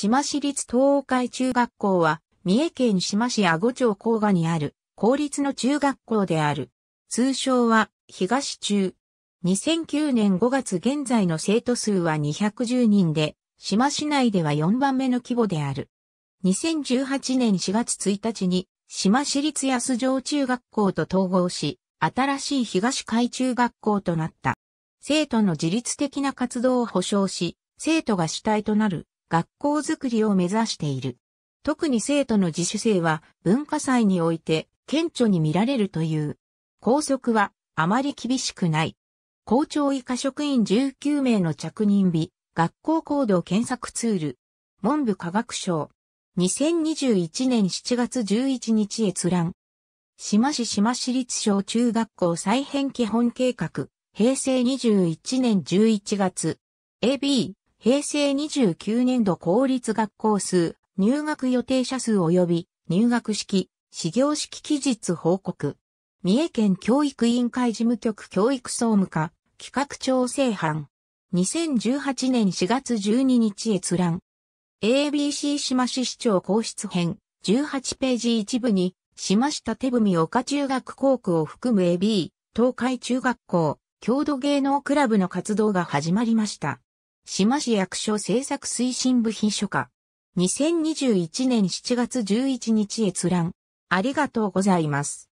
島市立東海中学校は、三重県島市阿護町甲賀にある、公立の中学校である。通称は、東中。2009年5月現在の生徒数は210人で、島市内では4番目の規模である。2018年4月1日に、島市立安城中学校と統合し、新しい東海中学校となった。生徒の自律的な活動を保障し、生徒が主体となる学校づくりを目指している。特に生徒の自主性は文化祭において顕著に見られるという。校則はあまり厳しくない。校長以下職員19名の着任日、学校行動検索ツール。文部科学省。2021年7月11日閲覧。島市島市立小中学校再編基本計画、平成21年11月。AB、平成29年度公立学校数、入学予定者数及び入学式、始業式期日報告。三重県教育委員会事務局教育総務課企画調整班。2018年4月12日閲覧。ABC 島市市長公室編18ページ一部に島下手文岡中学校区を含む AB 東海中学校郷土芸能クラブの活動が始まりました。島市役所政策推進部秘書課。2021年7月11日閲覧。ありがとうございます。